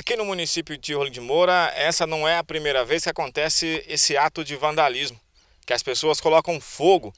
Aqui no município de Rolim de Moura, essa não é a primeira vez que acontece esse ato de vandalismo, que as pessoas colocam fogo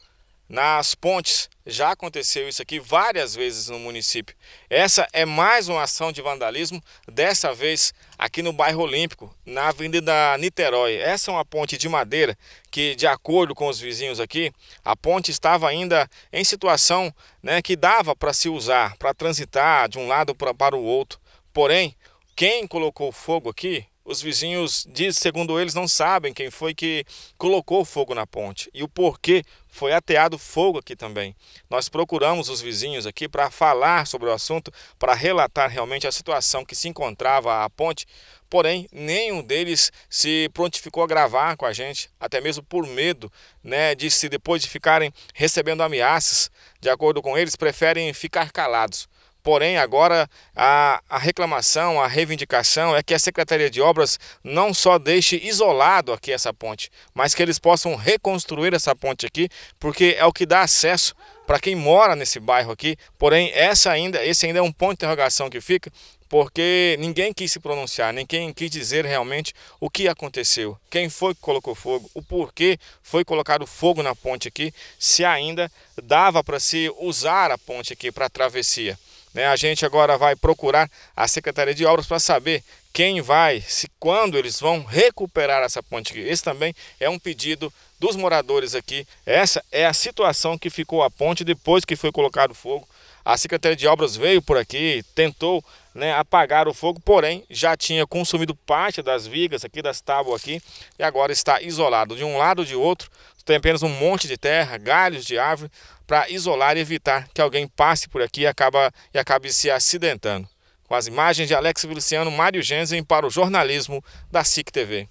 nas pontes. Já aconteceu isso aqui várias vezes no município. Essa é mais uma ação de vandalismo, dessa vez aqui no bairro Olímpico, na Avenida Niterói. Essa é uma ponte de madeira que, de acordo com os vizinhos aqui, a ponte estava ainda em situação né, que dava para se usar, para transitar de um lado pra, para o outro. Porém, quem colocou fogo aqui, os vizinhos diz, segundo eles, não sabem quem foi que colocou fogo na ponte e o porquê foi ateado fogo aqui também. Nós procuramos os vizinhos aqui para falar sobre o assunto, para relatar realmente a situação que se encontrava a ponte, porém nenhum deles se prontificou a gravar com a gente, até mesmo por medo, né, de se depois de ficarem recebendo ameaças, de acordo com eles, preferem ficar calados. Porém, agora a, a, reclamação, a reivindicação é que a Secretaria de Obras não só deixe isolado aqui essa ponte, mas que eles possam reconstruir essa ponte aqui, porque é o que dá acesso para quem mora nesse bairro aqui. Porém, essa ainda, esse ainda é um ponto de interrogação que fica, porque ninguém quis se pronunciar, ninguém quis dizer realmente o que aconteceu, quem foi que colocou fogo, o porquê foi colocado fogo na ponte aqui, se ainda dava para se usar a ponte aqui para travessia. Né? A gente agora vai procurar a Secretaria de Obras para saber quem vai, se quando eles vão recuperar essa ponte aqui. Esse também é um pedido dos moradores aqui. Essa é a situação que ficou a ponte depois que foi colocado fogo. A Secretaria de Obras veio por aqui, tentou né, apagar o fogo, porém já tinha consumido parte das vigas aqui, das tábuas aqui, e agora está isolado de um lado ou de outro. Tem apenas um monte de terra, galhos de árvore, para isolar e evitar que alguém passe por aqui e, e acabe se acidentando. Com as imagens de Alex Feliciano, Mário Genzen para o jornalismo da SIC TV.